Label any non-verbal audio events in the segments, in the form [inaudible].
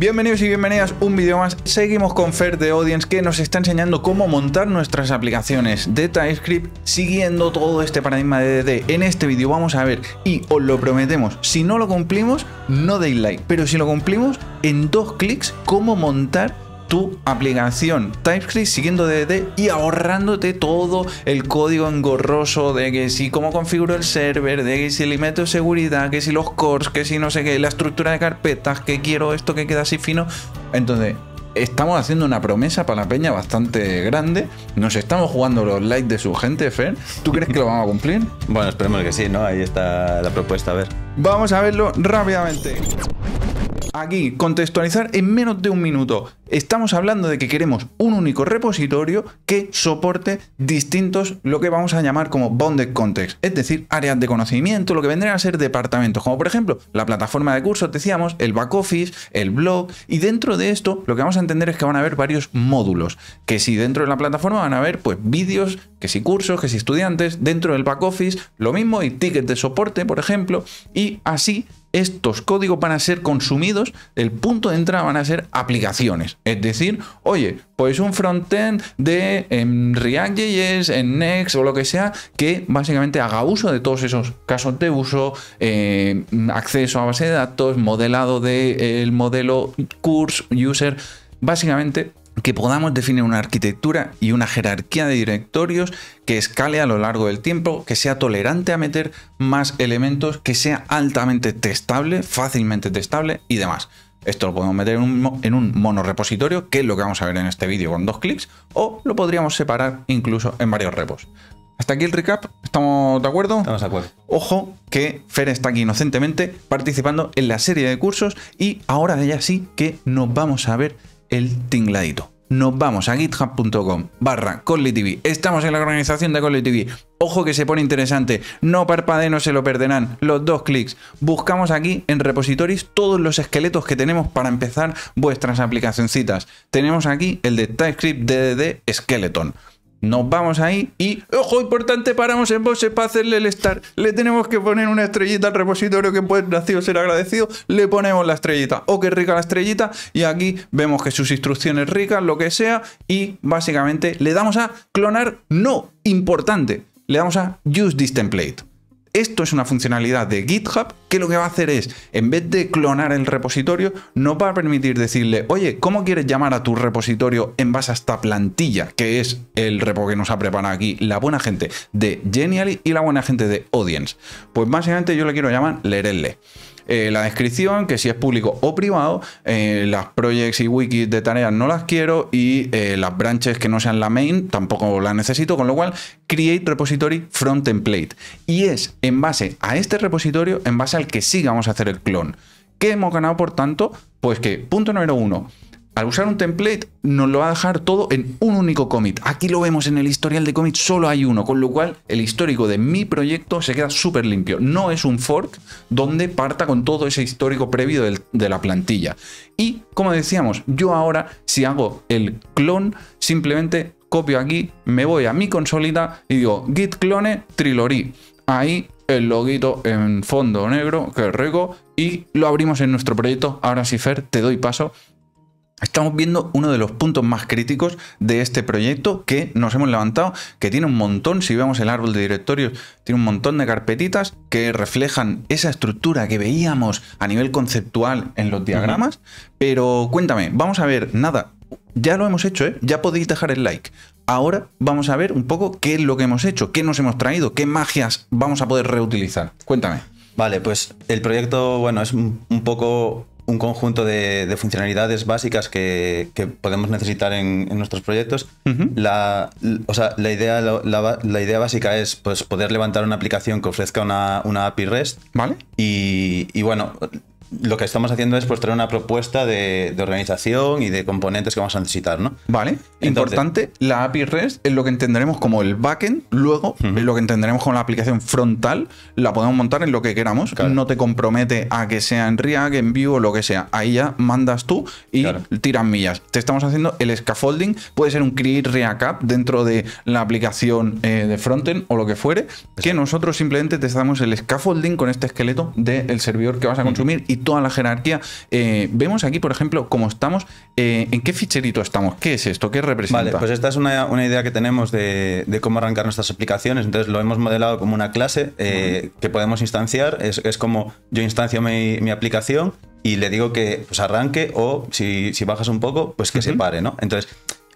Bienvenidos y bienvenidas un vídeo más. Seguimos con Fer de Audience que nos está enseñando cómo montar nuestras aplicaciones de TypeScript siguiendo todo este paradigma de DD. En este vídeo vamos a ver y os lo prometemos, si no lo cumplimos, no deis like, pero si lo cumplimos, en dos clics, cómo montar tu aplicación TypeScript siguiendo DDD y ahorrándote todo el código engorroso de que si cómo configuro el server, de que si le meto seguridad, que si los cores, que si no sé qué, la estructura de carpetas, que quiero esto que queda así fino. Entonces, estamos haciendo una promesa para la peña bastante grande. Nos estamos jugando los likes de su gente, Fer. ¿Tú crees que lo vamos a cumplir? [laughs] bueno, esperemos que sí, ¿no? Ahí está la propuesta, a ver. Vamos a verlo rápidamente aquí contextualizar en menos de un minuto. Estamos hablando de que queremos un único repositorio que soporte distintos, lo que vamos a llamar como bounded context, es decir, áreas de conocimiento, lo que vendrían a ser departamentos, como por ejemplo la plataforma de cursos, decíamos, el back office, el blog, y dentro de esto lo que vamos a entender es que van a haber varios módulos, que si dentro de la plataforma van a haber pues vídeos, que si cursos, que si estudiantes, dentro del back office, lo mismo, y tickets de soporte, por ejemplo, y así estos códigos van a ser consumidos, el punto de entrada van a ser aplicaciones. Es decir, oye, pues un frontend de en em, React.js, en Next o lo que sea, que básicamente haga uso de todos esos casos de uso, eh, acceso a base de datos, modelado del de, modelo course user, básicamente que podamos definir una arquitectura y una jerarquía de directorios que escale a lo largo del tiempo, que sea tolerante a meter más elementos, que sea altamente testable, fácilmente testable y demás. Esto lo podemos meter en un, mono repositorio, monorepositorio, que es lo que vamos a ver en este vídeo con dos clics, o lo podríamos separar incluso en varios repos. Hasta aquí el recap, ¿estamos de acuerdo? Estamos de acuerdo. Ojo que Fer está aquí inocentemente participando en la serie de cursos y ahora de ya sí que nos vamos a ver el tingladito. Nos vamos a github.com barra TV. Estamos en la organización de Conly TV. Ojo que se pone interesante. No parpadeen, se lo perderán. Los dos clics. Buscamos aquí en repositories todos los esqueletos que tenemos para empezar vuestras aplicacioncitas. Tenemos aquí el de TypeScript DDD Skeleton nos vamos ahí y, ojo, importante, paramos en boxe para hacerle el star. Le tenemos que poner una estrellita al repositorio que puede nacido ser agradecido. Le ponemos la estrellita. o oh, qué rica la estrellita. Y aquí vemos que sus instrucciones ricas, lo que sea. Y básicamente le damos a clonar no importante. Le damos a use this template. Esto es una funcionalidad de GitHub que lo que va a hacer es, en vez de clonar el repositorio, nos va a permitir decirle, oye, ¿cómo quieres llamar a tu repositorio en base a esta plantilla? Que es el repo que nos ha preparado aquí la buena gente de Genially y la buena gente de Audience. Pues básicamente yo le quiero llamar Lerele. Eh, la descripción, que si es público o privado, eh, las projects y wikis de tareas no las quiero y eh, las branches que no sean la main tampoco las necesito, con lo cual create repository front template. Y es en base a este repositorio en base al que sí vamos a hacer el clon. ¿Qué hemos ganado, por tanto? Pues que, punto número uno, al usar un template nos lo va a dejar todo en un único commit. Aquí lo vemos en el historial de commit, solo hay uno, con lo cual el histórico de mi proyecto se queda súper limpio. No es un fork donde parta con todo ese histórico previo de la plantilla. Y como decíamos, yo ahora si hago el clon, simplemente copio aquí, me voy a mi consolida y digo git clone trilori. Ahí el loguito en fondo negro, que ruego, y lo abrimos en nuestro proyecto. Ahora si Fer, te doy paso Estamos viendo uno de los puntos más críticos de este proyecto que nos hemos levantado, que tiene un montón, si vemos el árbol de directorios, tiene un montón de carpetitas que reflejan esa estructura que veíamos a nivel conceptual en los diagramas. Pero cuéntame, vamos a ver, nada, ya lo hemos hecho, ¿eh? ya podéis dejar el like. Ahora vamos a ver un poco qué es lo que hemos hecho, qué nos hemos traído, qué magias vamos a poder reutilizar. Cuéntame. Vale, pues el proyecto, bueno, es un poco un conjunto de, funcionalidades básicas que, podemos necesitar en, nuestros proyectos. la, idea, idea básica es pues, poder levantar una aplicación que ofrezca una, API REST. ¿Vale? Y, y bueno, lo que estamos haciendo es pues traer una propuesta de, organización y de componentes que vamos a necesitar, ¿no? Vale. Importante, la API REST es lo que entenderemos como el backend, luego es lo que entenderemos como la aplicación frontal, la podemos montar en lo que queramos, no te compromete a que sea en React, en Vue o lo que sea, ahí ya mandas tú y tiras millas. Te estamos haciendo el scaffolding, puede ser un create React app dentro de la aplicación eh, de frontend o lo que fuere, que nosotros simplemente te damos el scaffolding con este esqueleto del servidor que vas a consumir y toda la jerarquía. Eh, vemos aquí, por ejemplo, cómo estamos, eh, en qué ficherito estamos, qué es esto, qué representa. Vale, pues esta es una, idea que tenemos de, cómo arrancar nuestras aplicaciones. Entonces lo hemos modelado como una clase eh, que podemos instanciar. Es, como yo instancio mi, aplicación y le digo que pues, arranque o si, bajas un poco, pues que se pare, ¿no? Entonces,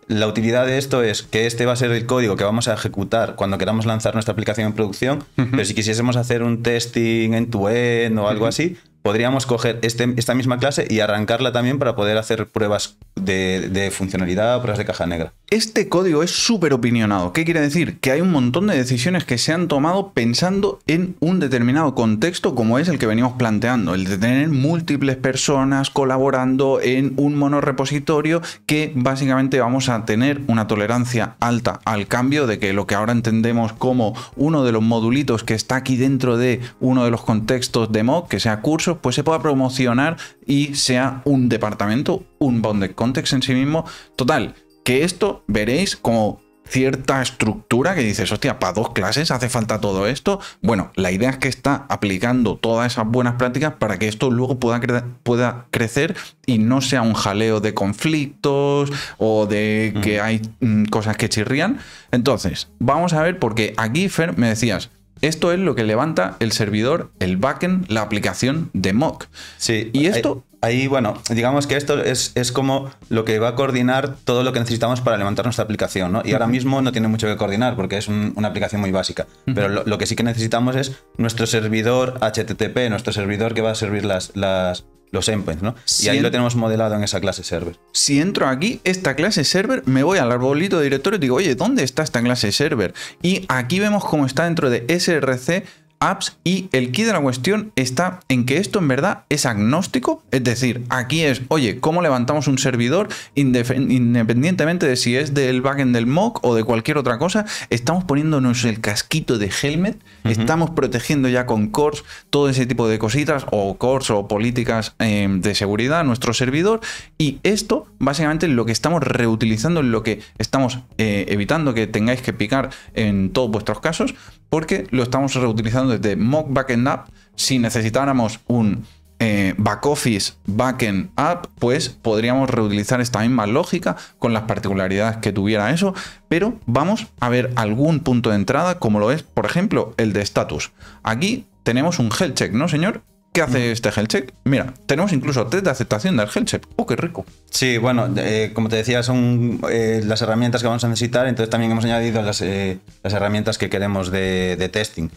la utilidad de esto es que este va a ser el código que vamos a ejecutar cuando queramos lanzar nuestra aplicación en producción, pero si quisiésemos hacer un testing en tu end o algo así, podríamos coger este, esta misma clase y arrancarla también para poder hacer pruebas de, funcionalidad, pruebas de caja negra. Este código es súper opinionado. ¿Qué quiere decir? Que hay un montón de decisiones que se han tomado pensando en un determinado contexto como es el que venimos planteando, el de tener múltiples personas colaborando en un monorepositorio que básicamente vamos a tener una tolerancia alta al cambio de que lo que ahora entendemos como uno de los modulitos que está aquí dentro de uno de los contextos de mod, que sea curso, pues se pueda promocionar y sea un departamento, un bounded context en sí mismo. Total, que esto veréis como cierta estructura que dices, hostia, para dos clases hace falta todo esto. Bueno, la idea es que está aplicando todas esas buenas prácticas para que esto luego pueda, pueda crecer y no sea un jaleo de conflictos o de que hay mm, cosas que chirrían. Entonces, vamos a ver, porque aquí, Fer, me decías, esto es lo que levanta el servidor, el backend, la aplicación de mock. Sí. Y esto. Ahí, bueno, digamos que esto es, como lo que va a coordinar todo lo que necesitamos para levantar nuestra aplicación, ¿no? Y ahora mismo no tiene mucho que coordinar porque es una aplicación muy básica. Pero lo, lo, que sí que necesitamos es nuestro servidor HTTP, nuestro servidor que va a servir las, las los pues, endpoints, ¿no? y ahí lo tenemos modelado en esa clase server. Si entro aquí, esta clase server, me voy al arbolito de directorio y digo, oye, ¿dónde está esta clase server? Y aquí vemos cómo está dentro de SRC apps y el key de la cuestión está en que esto en verdad es agnóstico, es decir, aquí es, oye, ¿cómo levantamos un servidor independientemente de si es del backend del mock o de cualquier otra cosa? Estamos poniéndonos el casquito de Helmet, estamos protegiendo ya con cores todo ese tipo de cositas o cores o políticas eh, de seguridad a nuestro servidor y esto básicamente lo que estamos reutilizando, lo que estamos eh, evitando que tengáis que picar en todos vuestros casos porque lo estamos reutilizando de mock backend app, si necesitáramos un eh, back office backend app, pues podríamos reutilizar esta misma lógica con las particularidades que tuviera eso, pero vamos a ver algún punto de entrada como lo es, por ejemplo, el de status. Aquí tenemos un health check, ¿no, señor? ¿Qué hace mm. este health check? Mira, tenemos incluso test de aceptación del health check. ¡Oh, qué rico! Sí, bueno, eh, como te decía, son eh, las herramientas que vamos a necesitar. Entonces también hemos añadido las, herramientas que queremos de, testing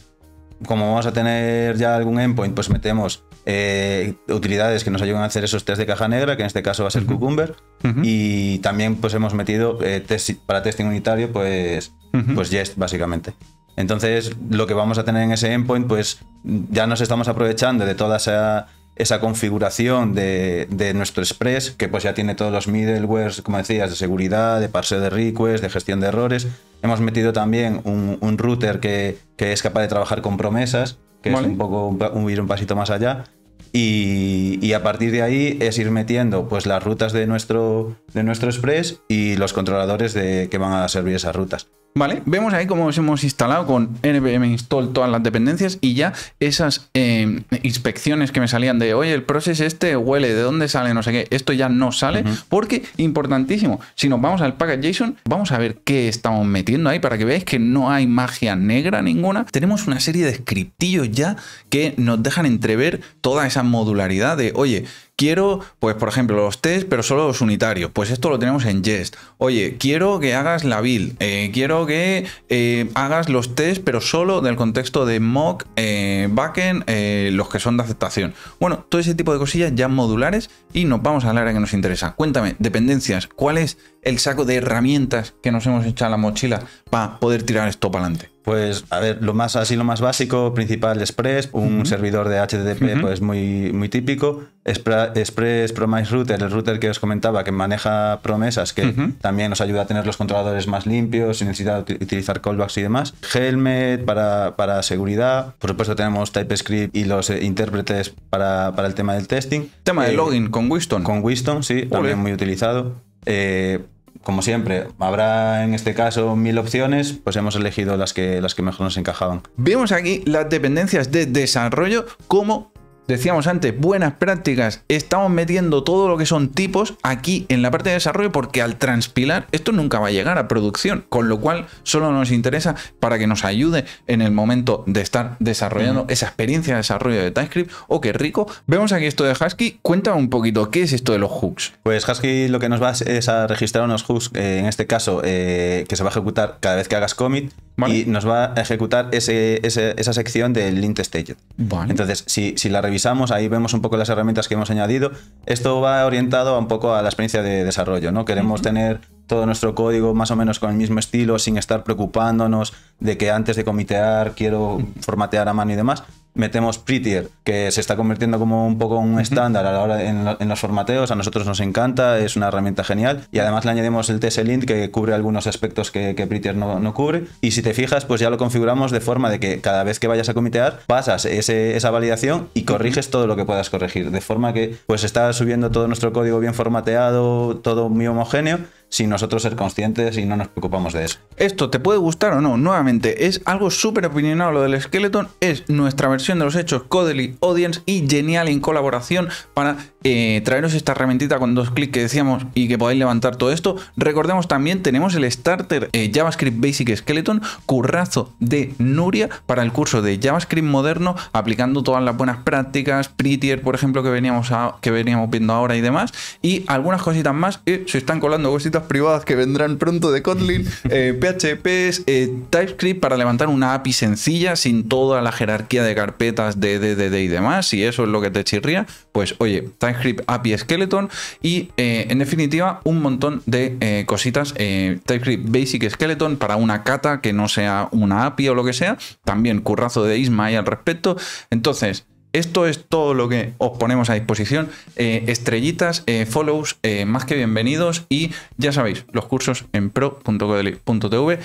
como vamos a tener ya algún endpoint, pues metemos eh, utilidades que nos ayuden a hacer esos test de caja negra, que en este caso va a ser Cucumber. Y también pues hemos metido eh, para testing unitario, pues, pues Jest, básicamente. Entonces, lo que vamos a tener en ese endpoint, pues ya nos estamos aprovechando de toda esa esa configuración de, nuestro Express, que pues ya tiene todos los middlewares, como decías, de seguridad, de parseo de requests, de gestión de errores. Hemos metido también un, router que, es capaz de trabajar con promesas, que es un poco un, un, pasito más allá. Y, y, a partir de ahí es ir metiendo pues las rutas de nuestro, de nuestro Express y los controladores de, que van a servir esas rutas. ¿Vale? Vemos ahí cómo nos hemos instalado con npm install todas las dependencias y ya esas em, inspecciones que me salían de, oye, el process este huele, ¿de dónde sale? No sé qué. Esto ya no sale porque, importantísimo, si nos vamos al package.json, vamos a ver qué estamos metiendo ahí para que veáis que no hay magia negra ninguna. Tenemos una serie de scriptillos ya que nos dejan entrever toda esa modularidad de, oye, Quiero, pues por ejemplo, los test, pero solo los unitarios. Pues esto lo tenemos en Jest. Oye, quiero que hagas la build. Eh, quiero que eh, hagas los test, pero solo del contexto de mock, eh, backend, los que son de aceptación. Bueno, todo ese tipo de cosillas ya modulares y nos vamos a la área que nos interesa. Cuéntame, dependencias, ¿cuál es el saco de herramientas que nos hemos echado a la mochila para poder tirar esto para adelante? Pues, a ver, lo más así, lo más básico, principal Express, un servidor de HTTP, pues muy, muy típico. Express Promise Router, el router que os comentaba, que maneja promesas, que también nos ayuda a tener los controladores más limpios, sin necesidad de utilizar callbacks y demás. Helmet para, para seguridad. Por supuesto, tenemos TypeScript y los eh, intérpretes para, para, el tema del testing. Tema de eh, login con Winston, Con Wiston, sí, también muy utilizado. Eh, como siempre, habrá en este caso mil opciones, pues hemos elegido las que, las que mejor nos encajaban. Vemos aquí las dependencias de desarrollo como decíamos antes, buenas prácticas. Estamos metiendo todo lo que son tipos aquí en la parte de desarrollo porque al transpilar esto nunca va a llegar a producción, con lo cual solo nos interesa para que nos ayude en el momento de estar desarrollando esa experiencia de desarrollo de TypeScript. o oh, qué rico. Vemos aquí esto de Husky. Cuenta un poquito, ¿qué es esto de los hooks? Pues Husky lo que nos va es a registrar unos hooks, eh, en este caso, eh, que se va a ejecutar cada vez que hagas commit y nos va a ejecutar esa sección del lint stage. Entonces, si, si la revisamos ahí vemos un poco las herramientas que hemos añadido. Esto va orientado un poco a la experiencia de desarrollo, ¿no? Queremos tener todo nuestro código más o menos con el mismo estilo, sin estar preocupándonos de que antes de comitear quiero [laughs] formatear a mano y demás. Metemos Prettier, que se está convirtiendo como un poco un estándar a la hora en, los formateos, a nosotros nos encanta, es una herramienta genial. Y además le añadimos el TSLint que cubre algunos aspectos que, que Prettier no, cubre. Y si te fijas, pues ya lo configuramos de forma de que cada vez que vayas a comitear, pasas esa validación y corriges todo lo que puedas corregir. De forma que pues está subiendo todo nuestro código bien formateado, todo muy homogéneo sin nosotros ser conscientes y no nos preocupamos de eso. Esto te puede gustar o no, nuevamente, es algo súper opinionado lo del Skeleton, es nuestra versión de los hechos Codely Audience y genial en colaboración para eh, traeros esta herramientita con dos clics que decíamos y que podáis levantar todo esto. Recordemos también, tenemos el starter eh, JavaScript Basic Skeleton, currazo de Nuria para el curso de JavaScript moderno, aplicando todas las buenas prácticas, Prettier, por ejemplo, que veníamos, que veníamos viendo ahora y demás, y algunas cositas más que eh, se están colando cositas privadas que vendrán pronto de Kotlin, PHP, [laughs] TypeScript para levantar una API sencilla sin toda la jerarquía de carpetas de DDD y demás. Si eso es lo que te chirría, pues oye, TypeScript API Skeleton y eh, en definitiva un montón de eh, cositas. Eh, TypeScript Basic Skeleton para una cata que no sea una API o lo que sea. También currazo de Isma y al respecto. Entonces... Esto es todo lo que os ponemos a disposición. estrellitas, follows, más que bienvenidos. Y ya sabéis, los cursos en pro.codeli.tv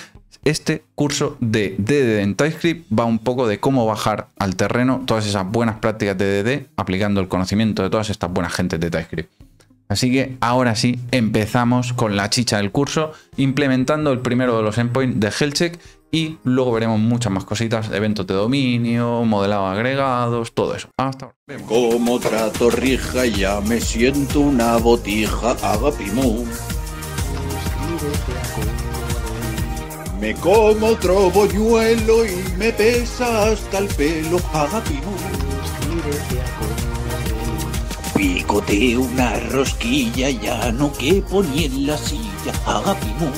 este curso de DDD en TypeScript va un poco de cómo bajar al terreno todas esas buenas prácticas de DDD aplicando el conocimiento de todas estas buenas gentes de TypeScript. Así que ahora sí, empezamos con la chicha del curso, implementando el primero de los endpoints de Hellcheck y luego veremos muchas más cositas, eventos de dominio, modelado agregados, todo eso. Hasta Como trato rija, ya me siento una botija, haga Me como otro y me pesa hasta el pelo. Agapimón. Picoteo una rosquilla, ya no que poní en la silla. pimón.